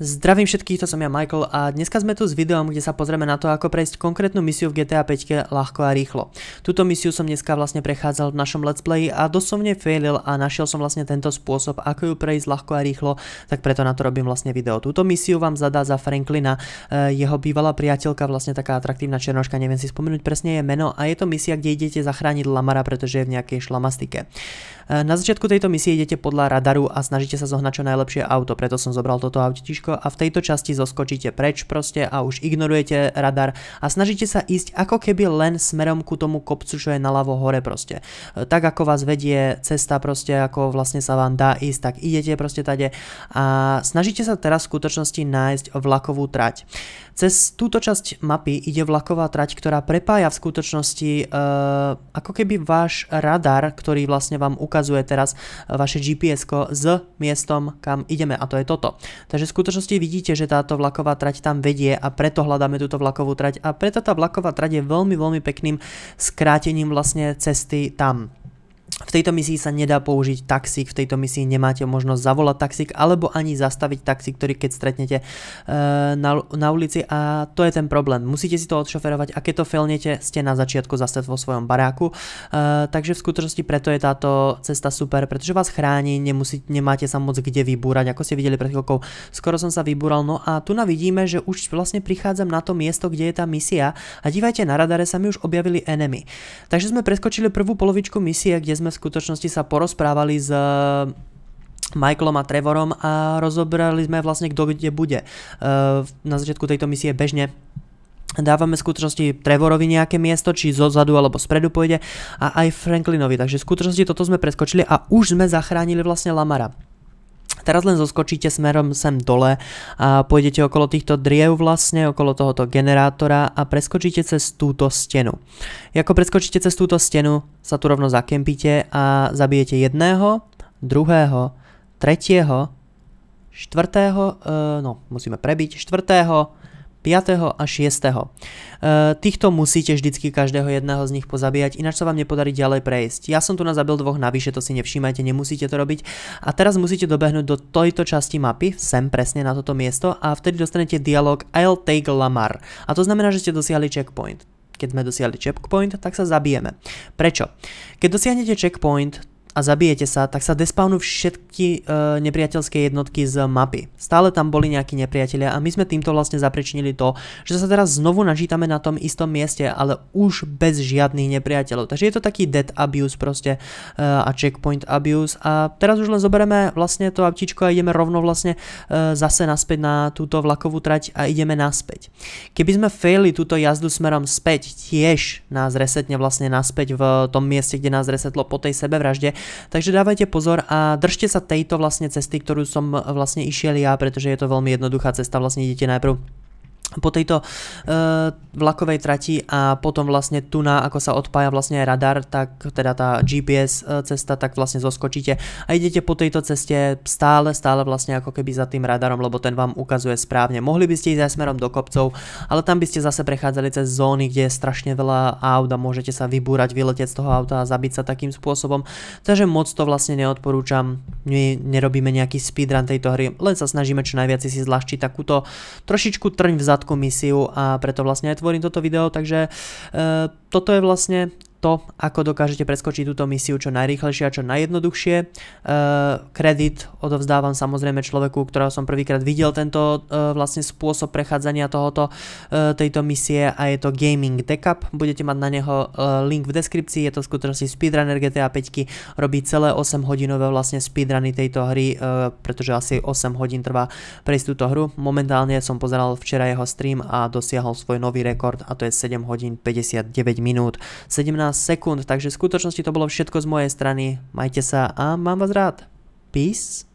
Zdravím všetkých, to som ja Michael a dneska sme tu s videom, kde sa pozrieme na to, ako prejsť konkrétnu misiu v GTA 5 ľahko a rýchlo. Túto misiu som dneska vlastne prechádzal v našom let's play a dosť som failil a našiel som vlastne tento spôsob, ako ju prejsť ľahko a rýchlo, tak preto na to robím vlastne video. Túto misiu vám zadá za Franklina, eh, jeho bývalá priateľka, vlastne taká atraktívna černoška, neviem si spomenúť presne je meno a je to misia, kde idete zachrániť Lamara, pretože je v nejakej šlamastike. Eh, na začiatku tejto misie idete podľa radaru a snažíte sa zohnať čo najlepšie auto, preto som zobral toto autičko všetko a v tejto časti zoskočíte preč proste a už ignorujete radar a snažíte sa ísť ako keby len smerom ku tomu kopcu, čo je naľavo hore proste. E, tak ako vás vedie cesta proste, ako vlastne sa vám dá ísť, tak idete proste tade a snažíte sa teraz v skutočnosti nájsť vlakovú trať. Cez túto časť mapy ide vlaková trať, ktorá prepája v skutočnosti e, ako keby váš radar, ktorý vlastne vám ukazuje teraz vaše gps s miestom, kam ideme a to je toto. Takže skutočnosti skutočnosti vidíte, že táto vlaková trať tam vedie a preto hľadáme túto vlakovú trať a preto tá vlaková trať je veľmi, veľmi pekným skrátením vlastne cesty tam. V tejto misii sa nedá použiť taxík, v tejto misii nemáte možnosť zavolať taxík alebo ani zastaviť taxík, ktorý keď stretnete e, na, na ulici a to je ten problém. Musíte si to odšoferovať a keď to failnete, ste na začiatku zase vo svojom baráku. E, takže v skutočnosti preto je táto cesta super, pretože vás chráni, nemusí, nemáte sa moc kde vybúrať, ako ste videli pred chvíľkou. Skoro som sa vybúral, no a tu na vidíme, že už vlastne prichádzam na to miesto, kde je tá misia a dívajte, na radare sa mi už objavili enemy. Takže sme preskočili prvú polovičku misie, kde sme v skutočnosti sa porozprávali s eh, Michaelom a Trevorom a rozobrali sme vlastne kto kde bude. Eh, na začiatku tejto misie bežne dávame v skutočnosti Trevorovi nejaké miesto, či zo zadu alebo spredu pôjde a aj Franklinovi, takže v skutočnosti toto sme preskočili a už sme zachránili vlastne Lamara. Teraz len zoskočíte smerom sem dole a pôjdete okolo týchto driev vlastne, okolo tohoto generátora a preskočíte cez túto stenu. Ako preskočíte cez túto stenu, sa tu rovno zakempíte a zabijete jedného, druhého, tretieho, štvrtého, e, no musíme prebiť, štvrtého, 5. a 6. E, týchto musíte vždycky každého jedného z nich pozabíjať, ináč sa vám nepodarí ďalej prejsť. Ja som tu na zabil dvoch navyše, to si nevšímajte, nemusíte to robiť. A teraz musíte dobehnúť do tejto časti mapy, sem presne na toto miesto a vtedy dostanete dialog I'll take Lamar. A to znamená, že ste dosiahli checkpoint keď sme dosiahli checkpoint, tak sa zabijeme. Prečo? Keď dosiahnete checkpoint, a zabijete sa, tak sa despawnú všetky e, nepriateľské jednotky z mapy. Stále tam boli nejakí nepriatelia a my sme týmto vlastne zapričinili to, že sa teraz znovu načítame na tom istom mieste, ale už bez žiadnych nepriateľov. Takže je to taký dead abuse proste e, a checkpoint abuse a teraz už len zoberieme vlastne to aptičko a ideme rovno vlastne e, zase naspäť na túto vlakovú trať a ideme naspäť. Keby sme faili túto jazdu smerom späť, tiež nás resetne vlastne naspäť v tom mieste, kde nás resetlo po tej sebevražde, Takže dávajte pozor a držte sa tejto vlastne cesty, ktorú som e, vlastne išiel ja, pretože je to veľmi jednoduchá cesta, vlastne idete najprv po tejto uh, vlakovej trati a potom vlastne tu na, ako sa odpája vlastne aj radar, tak teda tá GPS e, cesta, tak vlastne zoskočíte a idete po tejto ceste stále, stále vlastne ako keby za tým radarom, lebo ten vám ukazuje správne. Mohli by ste ísť aj smerom do kopcov, ale tam by ste zase prechádzali cez zóny, kde je strašne veľa aut a môžete sa vybúrať, vyletieť z toho auta a zabiť sa takým spôsobom. Takže moc to vlastne neodporúčam. My nerobíme nejaký speedrun tejto hry, len sa snažíme čo najviac si zľahčiť takúto trošičku trň vzad krátku misiu a preto vlastne aj tvorím toto video, takže e, toto je vlastne to, ako dokážete preskočiť túto misiu čo najrýchlejšie a čo najjednoduchšie. E, kredit odovzdávam samozrejme človeku, ktorého som prvýkrát videl tento e, vlastne spôsob prechádzania tohoto, e, tejto misie a je to Gaming Decap. Budete mať na neho e, link v deskripcii, je to v skutočnosti speedrunner GTA 5, robí celé 8 hodinové vlastne speedruny tejto hry, e, pretože asi 8 hodín trvá prejsť túto hru. Momentálne som pozeral včera jeho stream a dosiahol svoj nový rekord a to je 7 hodín 59 minút. 17 sekúnd, takže v skutočnosti to bolo všetko z mojej strany. Majte sa a mám vás rád. Peace.